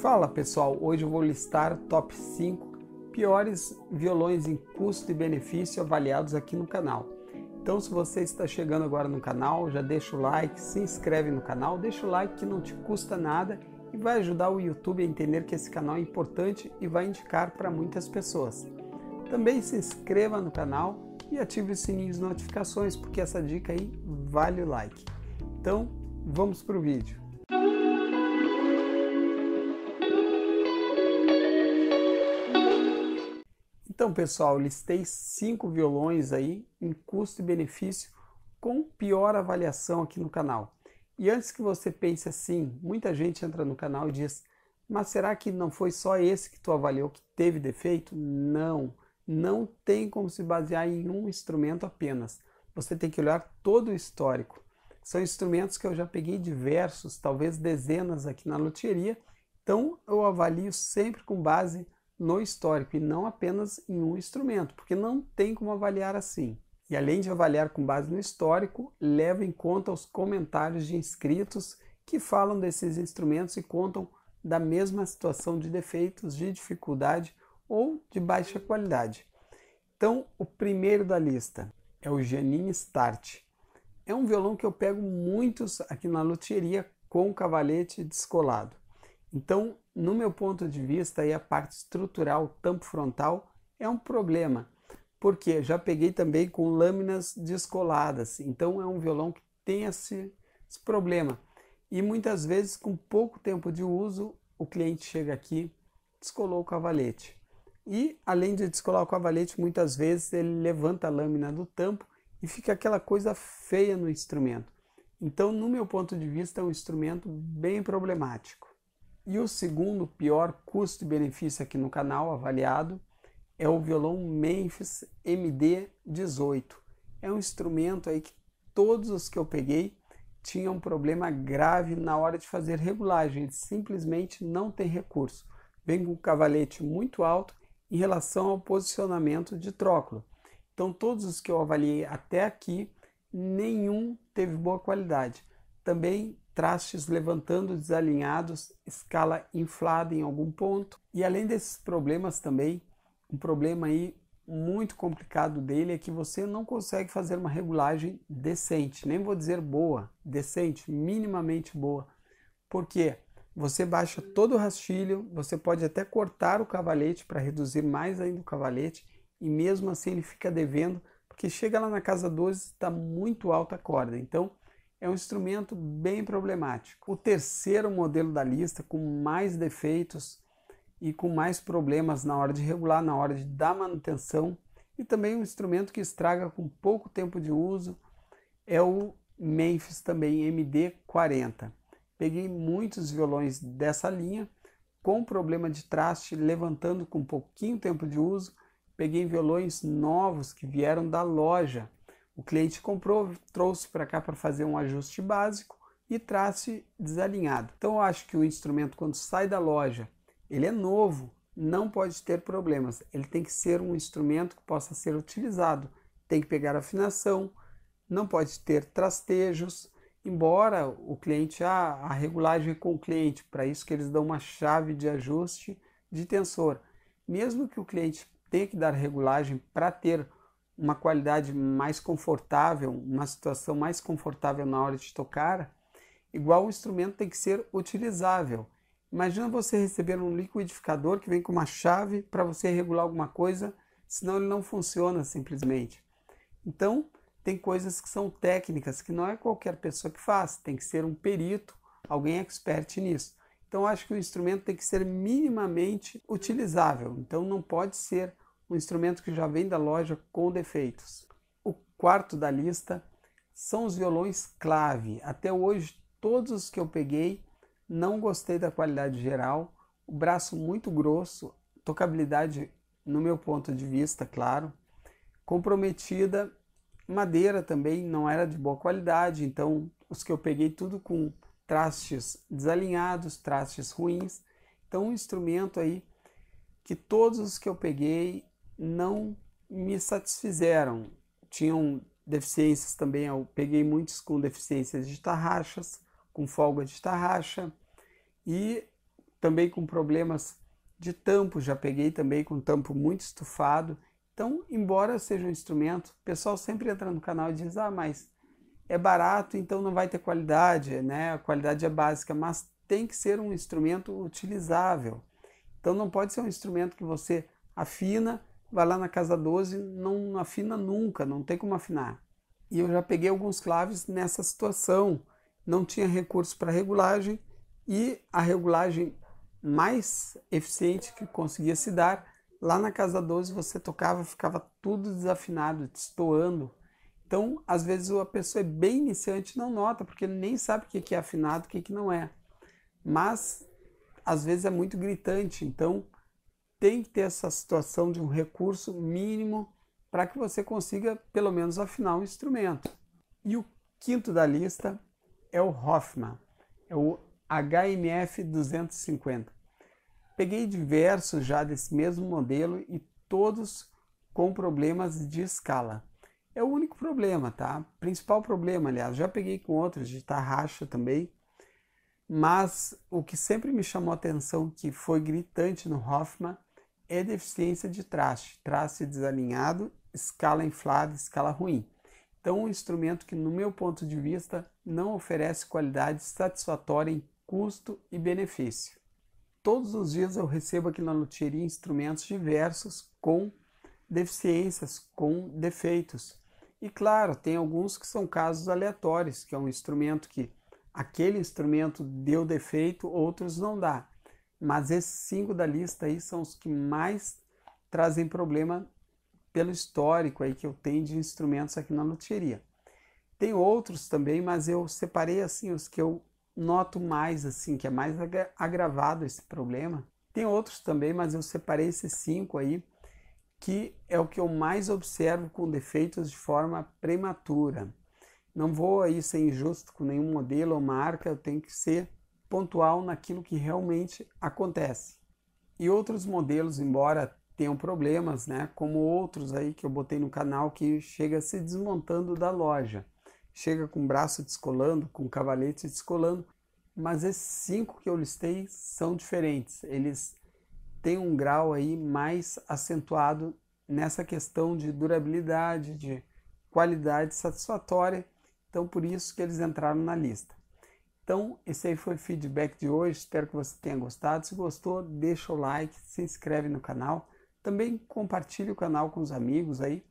Fala pessoal, hoje eu vou listar top 5 piores violões em custo e benefício avaliados aqui no canal. Então, se você está chegando agora no canal, já deixa o like, se inscreve no canal, deixa o like que não te custa nada e vai ajudar o YouTube a entender que esse canal é importante e vai indicar para muitas pessoas. Também se inscreva no canal e ative o sininho de notificações, porque essa dica aí vale o like. Então, vamos para o vídeo. Então, pessoal, listei cinco violões aí em custo e benefício com pior avaliação aqui no canal. E antes que você pense assim, muita gente entra no canal e diz: "Mas será que não foi só esse que tu avaliou que teve defeito?" Não, não tem como se basear em um instrumento apenas. Você tem que olhar todo o histórico. São instrumentos que eu já peguei diversos, talvez dezenas aqui na loteria. Então, eu avalio sempre com base no histórico e não apenas em um instrumento, porque não tem como avaliar assim. E além de avaliar com base no histórico, leva em conta os comentários de inscritos que falam desses instrumentos e contam da mesma situação de defeitos, de dificuldade ou de baixa qualidade. Então, o primeiro da lista é o Janine Start. É um violão que eu pego muitos aqui na loteria com cavalete descolado. Então, no meu ponto de vista, aí a parte estrutural, tampo frontal, é um problema, porque já peguei também com lâminas descoladas, então é um violão que tem esse, esse problema. E muitas vezes, com pouco tempo de uso, o cliente chega aqui, descolou o cavalete. E além de descolar o cavalete, muitas vezes ele levanta a lâmina do tampo e fica aquela coisa feia no instrumento. Então, no meu ponto de vista, é um instrumento bem problemático. E o segundo pior custo-benefício aqui no canal avaliado é o violão Memphis MD18. É um instrumento aí que todos os que eu peguei tinham um problema grave na hora de fazer regulagem, Ele simplesmente não tem recurso. Vem com o cavalete muito alto em relação ao posicionamento de tróculo. Então todos os que eu avaliei até aqui, nenhum teve boa qualidade. Também trastes levantando desalinhados, escala inflada em algum ponto. E além desses problemas também, um problema aí muito complicado dele é que você não consegue fazer uma regulagem decente, nem vou dizer boa, decente, minimamente boa. porque Você baixa todo o rastilho, você pode até cortar o cavalete para reduzir mais ainda o cavalete, e mesmo assim ele fica devendo, porque chega lá na casa 12 está muito alta a corda. Então, é um instrumento bem problemático. O terceiro modelo da lista, com mais defeitos e com mais problemas na hora de regular, na hora de dar manutenção, e também um instrumento que estraga com pouco tempo de uso, é o Memphis também MD40. Peguei muitos violões dessa linha com problema de traste, levantando com pouquinho tempo de uso. Peguei violões novos que vieram da loja o cliente comprou, trouxe para cá para fazer um ajuste básico e trace desalinhado. Então eu acho que o instrumento quando sai da loja, ele é novo, não pode ter problemas. Ele tem que ser um instrumento que possa ser utilizado. Tem que pegar afinação, não pode ter trastejos, embora o cliente ah, a regulagem é com o cliente, para isso que eles dão uma chave de ajuste de tensor. Mesmo que o cliente tenha que dar regulagem para ter uma qualidade mais confortável, uma situação mais confortável na hora de tocar, igual o instrumento tem que ser utilizável. Imagina você receber um liquidificador que vem com uma chave para você regular alguma coisa, senão ele não funciona simplesmente. Então, tem coisas que são técnicas, que não é qualquer pessoa que faz, tem que ser um perito, alguém expert nisso. Então, acho que o instrumento tem que ser minimamente utilizável. Então, não pode ser um instrumento que já vem da loja com defeitos. O quarto da lista são os violões clave. Até hoje, todos os que eu peguei, não gostei da qualidade geral, o braço muito grosso, tocabilidade, no meu ponto de vista, claro, comprometida, madeira também não era de boa qualidade, então os que eu peguei tudo com trastes desalinhados, trastes ruins. Então, um instrumento aí que todos os que eu peguei não me satisfizeram. Tinham deficiências também, eu peguei muitos com deficiências de tarraxas, com folga de tarraxa e também com problemas de tampo, já peguei também com tampo muito estufado. Então, embora seja um instrumento, o pessoal sempre entra no canal e diz: "Ah, mas é barato, então não vai ter qualidade, né? A qualidade é básica, mas tem que ser um instrumento utilizável. Então não pode ser um instrumento que você afina vai lá na casa 12, não afina nunca, não tem como afinar. E eu já peguei alguns claves nessa situação, não tinha recurso para regulagem e a regulagem mais eficiente que conseguia se dar, lá na casa 12 você tocava, ficava tudo desafinado, destoando. Então, às vezes a pessoa é bem iniciante e não nota, porque nem sabe o que é afinado, o que não é. Mas às vezes é muito gritante, então tem que ter essa situação de um recurso mínimo para que você consiga, pelo menos, afinar um instrumento. E o quinto da lista é o Hoffman, é o HMF 250. Peguei diversos já desse mesmo modelo e todos com problemas de escala. É o único problema, tá? Principal problema, aliás, já peguei com outros de tarraxa também, mas o que sempre me chamou atenção, que foi gritante no Hoffman, é deficiência de traste, traste desalinhado, escala inflada, escala ruim. Então, um instrumento que, no meu ponto de vista, não oferece qualidade satisfatória em custo e benefício. Todos os dias eu recebo aqui na loteria instrumentos diversos com deficiências, com defeitos. E claro, tem alguns que são casos aleatórios, que é um instrumento que aquele instrumento deu defeito, outros não dá mas esses cinco da lista aí são os que mais trazem problema pelo histórico aí que eu tenho de instrumentos aqui na loteria. Tem outros também, mas eu separei assim os que eu noto mais assim, que é mais agravado esse problema. Tem outros também, mas eu separei esses cinco aí, que é o que eu mais observo com defeitos de forma prematura. Não vou aí ser injusto com nenhum modelo ou marca, eu tenho que ser pontual naquilo que realmente acontece. E outros modelos, embora tenham problemas, né, como outros aí que eu botei no canal que chega se desmontando da loja, chega com o braço descolando, com o cavalete descolando, mas esses cinco que eu listei são diferentes. Eles têm um grau aí mais acentuado nessa questão de durabilidade, de qualidade satisfatória. Então por isso que eles entraram na lista. Então, esse aí foi o feedback de hoje. Espero que você tenha gostado. Se gostou, deixa o like, se inscreve no canal. Também compartilhe o canal com os amigos aí,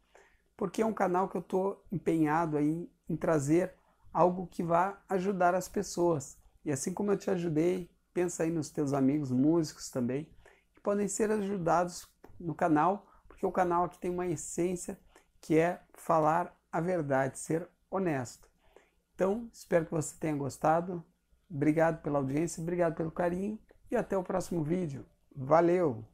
porque é um canal que eu estou empenhado aí em trazer algo que vá ajudar as pessoas. E assim como eu te ajudei, pensa aí nos teus amigos músicos também, que podem ser ajudados no canal, porque o canal aqui tem uma essência que é falar a verdade, ser honesto. Então, espero que você tenha gostado. Obrigado pela audiência, obrigado pelo carinho e até o próximo vídeo. Valeu!